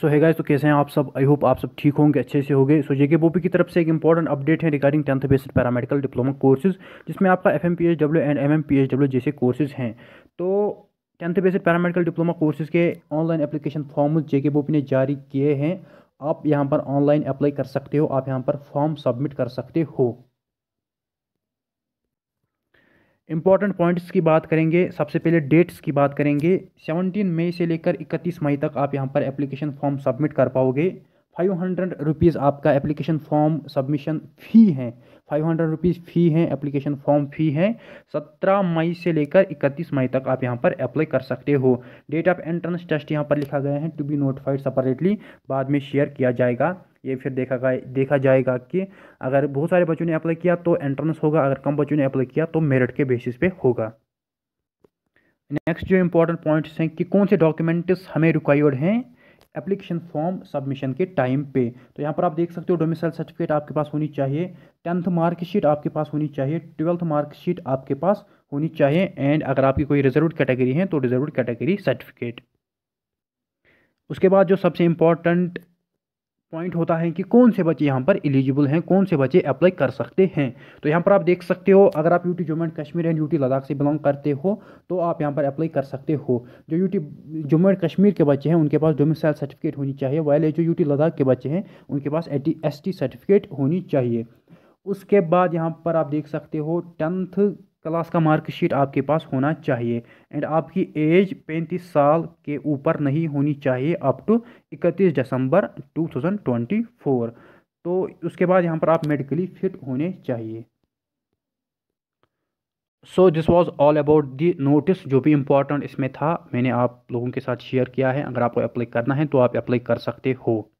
सो है गाइस तो कैसे हैं आप सब आई होप आप सब ठीक होंगे अच्छे से होंगे सो जेके बोपी की तरफ से एक इंपॉर्टेंट अपडेट है regarding tenth based paramedical diploma courses जिसमें आपका F M P H W and M M P H W जैसे कोर्सेज हैं तो tenth based paramedical diploma courses के online application forms JK BOPEE ने जारी किए हैं आप यहाँ पर ऑनलाइन अप्लाई कर सकते हो आप यहाँ पर फॉर्म सबमिट कर सकते हो इंपॉर्टेंट पॉइंट्स की बात करेंगे सबसे पहले डेट्स की बात करेंगे 17 मई से लेकर 31 मई तक आप यहाँ पर एप्लीकेशन फॉर्म सबमिट कर पाओगे फाइव हंड्रेड रुपीज़ आपका एप्लीकेशन फॉर्म सबमिशन फ़ी है फाइव हंड्रेड रुपीज़ फ़ी है एप्लीकेशन फॉर्म फ़ी है सत्रह मई से लेकर इकतीस मई तक आप यहाँ पर अप्लाई कर सकते हो डेट ऑफ एंट्रेंस टेस्ट यहाँ पर लिखा गया है टू बी नोटिफाइड सेपरेटली बाद में शेयर किया जाएगा ये फिर देखा गया देखा जाएगा कि अगर बहुत सारे बच्चों ने अप्लाई किया तो एंट्रेंस होगा अगर कम बच्चों ने अप्लाई किया तो मेरिट के बेसिस पे होगा नेक्स्ट जो इम्पोर्टेंट पॉइंट्स हैं कि कौन से डॉक्यूमेंट्स हमें रिक्वायर्ड हैं एप्लीकेशन फॉर्म सबमिशन के टाइम पे तो यहाँ पर आप देख सकते हो डोमिसाइल सर्टिफिकेट आपके पास होनी चाहिए टेंथ मार्कशीट आपके पास होनी चाहिए ट्वेल्थ मार्कशीट आपके पास होनी चाहिए एंड अगर आपकी कोई रिजर्व कैटेगरी है तो रिजर्व कैटेगरी सर्टिफिकेट उसके बाद जो सबसे इम्पॉर्टेंट पॉइंट होता है कि कौन से बच्चे यहाँ पर एलिजिबल हैं कौन से बच्चे अप्लाई कर सकते हैं तो यहाँ पर आप देख सकते हो अगर आप UT Jammu and Kashmir and UT Ladakh से बिलोंग करते हो तो आप यहाँ पर अप्लाई कर सकते हो जो यूटी जम्मू एंड कश्मीर के बच्चे हैं उनके पास डोमिसाइल सर्टिफिकेट होनी चाहिए वाइल जो यूटी लद्दाख के बच्चे हैं उनके पास एस सर्टिफिकेट होनी चाहिए उसके बाद यहाँ पर आप देख सकते हो टेंथ क्लास का मार्कशीट आपके पास होना चाहिए एंड आपकी एज पैंतीस साल के ऊपर नहीं होनी चाहिए अप टू इकतीस दिसंबर 2024 तो उसके बाद यहाँ पर आप मेडिकली फिट होने चाहिए so this was all about the notice जो भी इम्पोर्टेंट इसमें था मैंने आप लोगों के साथ शेयर किया है अगर आपको अप्लाई करना है तो आप अप्लाई कर सकते हो